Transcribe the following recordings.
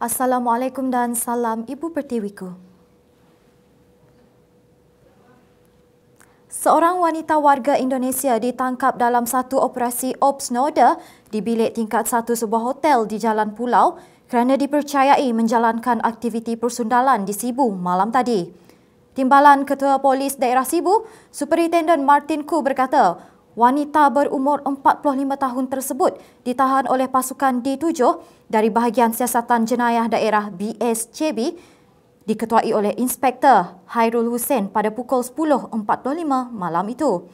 Assalamualaikum dan salam Ibu Pertiwiku. Seorang wanita warga Indonesia ditangkap dalam satu operasi Ops Noda di bilik tingkat satu sebuah hotel di Jalan Pulau kerana dipercayai menjalankan aktiviti persundalan di Sibu malam tadi. Timbalan Ketua Polis Daerah Sibu, Superintendent Martin Ku berkata, wanita berumur 45 tahun tersebut ditahan oleh pasukan D7 dari bahagian siasatan jenayah daerah BSCB diketuai oleh Inspektor Hairul Hussein pada pukul 10.45 malam itu.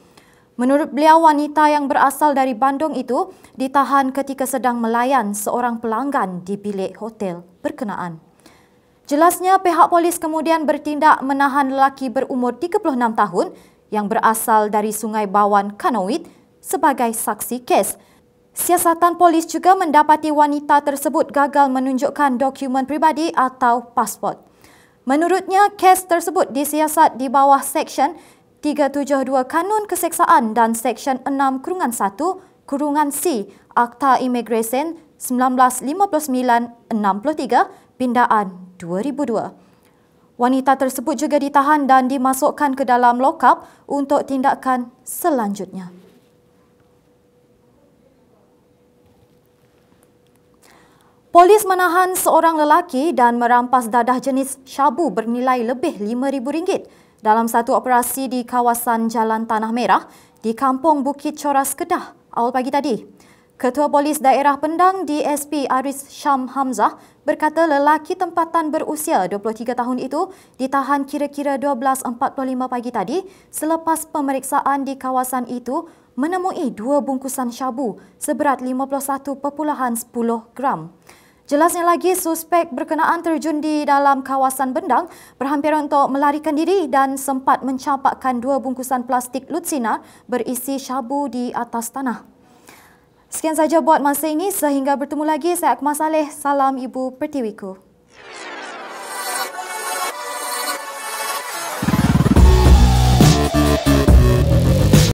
Menurut beliau, wanita yang berasal dari Bandung itu ditahan ketika sedang melayan seorang pelanggan di bilik hotel berkenaan. Jelasnya, pihak polis kemudian bertindak menahan lelaki berumur 36 tahun yang berasal dari Sungai Bawan, Kanowit sebagai saksi kes. Siasatan polis juga mendapati wanita tersebut gagal menunjukkan dokumen pribadi atau pasport. Menurutnya, kes tersebut disiasat di bawah Seksyen 372 Kanun Keseksaan dan Seksyen 6 Kurungan 1 Kurungan C Akta Immigration 1959-63 Pindaan 2002. Wanita tersebut juga ditahan dan dimasukkan ke dalam lokap untuk tindakan selanjutnya. Polis menahan seorang lelaki dan merampas dadah jenis syabu bernilai lebih RM5,000 dalam satu operasi di kawasan Jalan Tanah Merah di Kampung Bukit Coras Kedah awal pagi tadi. Ketua Polis Daerah Pendang DSP Aris Syam Hamzah berkata lelaki tempatan berusia 23 tahun itu ditahan kira-kira 12.45 pagi tadi selepas pemeriksaan di kawasan itu menemui dua bungkusan syabu seberat 51.10 gram. Jelasnya lagi, suspek berkenaan terjun di dalam kawasan bendang berhampiran untuk melarikan diri dan sempat mencapakkan dua bungkusan plastik lutsina berisi syabu di atas tanah. Sekian sahaja buat masa ini sehingga bertemu lagi saya Akmal Saleh. Salam Ibu Pertiwiku.